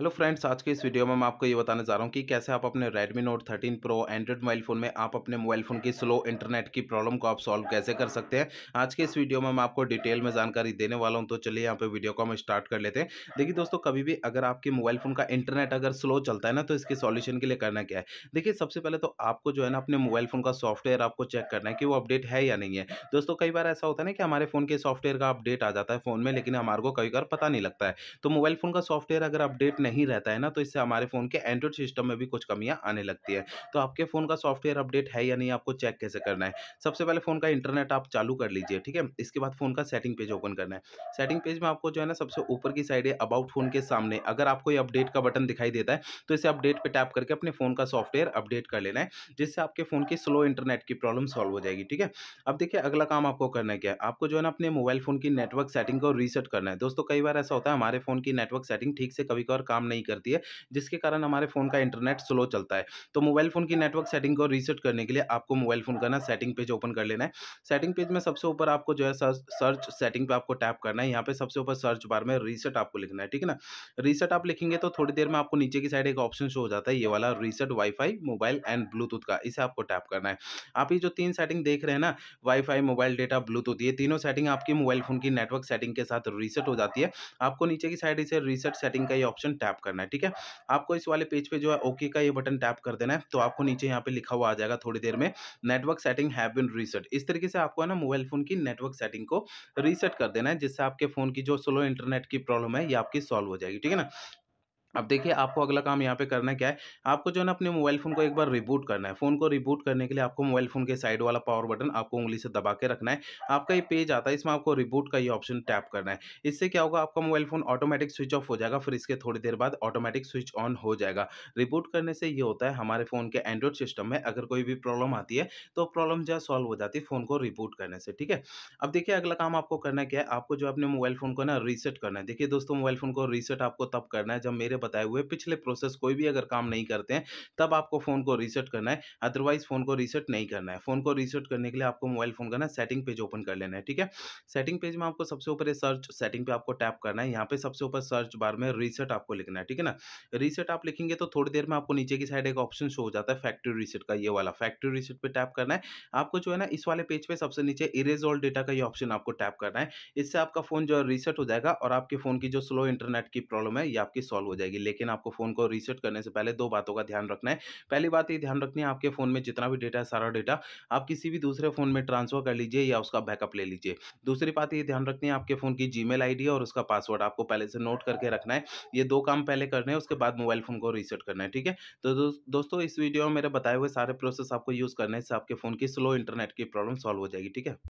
hello friends आज के इस वीडियो में मैं आपको ये बताने जा रहा हूँ कि कैसे आप अपने Redmi Note 13 Pro android mobile phone में आप अपने मोबाइल फ़ोन की स्लो इंटरनेट की प्रॉब्लम को आप सॉल्व कैसे कर सकते हैं आज के इस वीडियो में मैं आपको डिटेल में जानकारी देने वाला हूँ तो चलिए यहाँ पे वीडियो को हम स्टार्ट कर लेते हैं देखिए दोस्तों कभी भी अगर आपके मोबाइल फ़ोन का इंटरनेट अगर स्लो चलता है ना तो इसके सॉल्यूशन के लिए करना क्या है देखिए सबसे पहले तो आपको जो है ना अपने मोबाइल फ़ोन का सॉफ्टवेयर आपको चेक करना है कि वो अपडेट है या नहीं है दोस्तों कई बार ऐसा होता है ना कि हमारे फ़ोन के सॉफ्टवेयर का अपडेट आ जाता है फ़ोन में लेकिन हमारे को कई बार पता नहीं लगता है तो मोबाइल फ़ोन का सॉफ्टवेयर अगर अपडेट नहीं रहता है ना तो इससे हमारे फ़ोन के एंड्रॉइड सिस्टम में भी कुछ कमियाँ आने लगती है तो आपके फ़ोन का सॉफ्टवेयर अपडेट है या नहीं आपको चेक कैसे करना है सबसे पहले फ़ोन का इंटरनेट आप चालू कर लीजिए ठीक है इसके बाद फ़ोन का सेटिंग पेज ओपन करना है सेटिंग पेज में आपको जो है ना सबसे ऊपर की साइड है अबाउट फ़ोन के सामने अगर आपको अपडेट का बटन दिखाई देता है तो इसे अपडेट पर टैप करके अपने फ़ोन का सॉफ्टवेयर अपडेट कर लेना है जिससे आपके फ़ोन की स्लो इंटरनेट की प्रॉब्लम सॉल्व हो जाएगी ठीक है अब देखिए अगला काम आपको करना है क्या आपको जो है ना अपने मोबाइल फ़ोन की नेटवर्क सेटिंग को रीसेट करना है दोस्तों कई बार ऐसा होता है हमारे फ़ोन की नेटवर्क सेटिंग ठीक से कभी कभार काम काम नहीं करती है जिसके कारण हमारे फ़ोन का इंटरनेट स्लो चलता है तो मोबाइल फ़ोन की नेटवर्क सेटिंग को रीसेट करने के लिए आपको मोबाइल फ़ोन ना सेटिंग पेज ओपन कर लेना है सेटिंग पेज में सबसे ऊपर आपको जो है सर्च सेटिंग पर आपको टैप करना है यहाँ पर सबसे ऊपर सर्च बार में रीसेट आपको लिखना है ठीक है ना रीसेट आप लिखेंगे तो थोड़ी देर में आपको नीचे की साइड एक ऑप्शन शो हो जाता है ये वाला reset wifi mobile and Bluetooth का इसे आपको टैप करना है आप ये जो तीन सेटिंग देख रहे हैं ना वाईफाई मोबाइल डेटा ब्लूटूथ ये तीनों सेटिंग आपकी मोबाइल फ़ोन की नेटवर्क सेटिंग के साथ रीसेट हो जाती है आपको नीचे की साइड इसे रीसेट सेटिंग का ये ऑप्शन टैप टैप करना है ठीक है आपको इस वाले पेज पे जो है ओके का ये बटन टैप कर देना है तो आपको नीचे यहाँ पे लिखा हुआ आ जाएगा थोड़ी देर में network setting have been reset इस तरीके से आपको है ना मोबाइल फ़ोन की नेटवर्क सेटिंग को रीसेट कर देना है जिससे आपके फ़ोन की जो स्लो इंटरनेट की प्रॉब्लम है ये आपकी सॉल्व हो जाएगी ठीक है ना अब देखिए आपको अगला काम यहाँ पे करना क्या है आपको जो है ना अपने मोबाइल फ़ोन को एक बार रिबूट करना है फ़ोन को रिबूट करने के लिए आपको मोबाइल फ़ोन के साइड वाला पावर बटन आपको उंगली से दबा के रखना है आपका ये पेज आता है इसमें आपको रिबूट का ये ऑप्शन टैप करना है इससे क्या होगा आपका mobile phone automatic switch off हो जाएगा फिर इसके थोड़ी देर बाद ऑटोमेटिक स्विच ऑन हो जाएगा रिबूट करने से ये होता है हमारे फ़ोन के एंड्रॉयड सिस्टम में अगर कोई भी प्रॉब्लम आती है तो प्रॉब्लम जो है सॉल्व हो जाती है फ़ोन को रिबूट करने से ठीक है अब देखिए अगला काम आपको करना क्या है आपको जो अपने मोबाइल फ़ोन को ना रीसेट करना है देखिए दोस्तों मोबाइल फ़ोन को रीसेट आपको तब करना है जब मेरे बताए हुए पिछले प्रोसेस कोई भी अगर काम नहीं करते हैं तब आपको फ़ोन को रीसेट करना है अदरवाइज फ़ोन को रीसेट नहीं करना है फ़ोन को रीसेट करने के लिए आपको मोबाइल फ़ोन करना है सेटिंग पेज ओपन कर लेना है ठीक है सेटिंग पेज में आपको सबसे ऊपर सर्च सेटिंग पे आपको टैप करना है यहाँ पे सबसे ऊपर सर्च बार में रीसेट आपको लिखना है ठीक है ना रीसेट आप लिखेंगे तो थोड़ी देर में आपको नीचे की साइड एक ऑप्शन शो हो जाता है फैक्ट्री रीसेट का ये वाला फैक्ट्री रीसेट पर टैप करना है आपको जो है ना इस वाले पेज पर सबसे नीचे इरेज ऑल डेटा का ये ऑप्शन आपको टैप करना है इससे आपका फोन जो है रीसेट हो जाएगा और आपके फोन की जो स्लो इंटरनेट की प्रॉब्लम है ये आपकी सॉल्व हो जाएगी जाएगी लेकिन आपको फ़ोन को रीसेट करने से पहले दो बातों का ध्यान रखना है पहली बात ये ध्यान रखनी है आपके फ़ोन में जितना भी डेटा है सारा डेटा आप किसी भी दूसरे फ़ोन में ट्रांसफ़र कर लीजिए या उसका बैकअप ले लीजिए दूसरी बात ये ध्यान रखनी है आपके फ़ोन की जी मेल और उसका पासवर्ड आपको पहले से नोट करके रखना है ये दो काम पहले करने हैं उसके बाद मोबाइल फ़ोन को रीसेट करना है ठीक है तो दोस्तों इस वीडियो में मेरे बताए हुए सारे प्रोसेस आपको यूज़ करने से आपके फ़ोन की स्लो इंटरनेट की प्रॉब्लम सॉल्व हो जाएगी ठीक है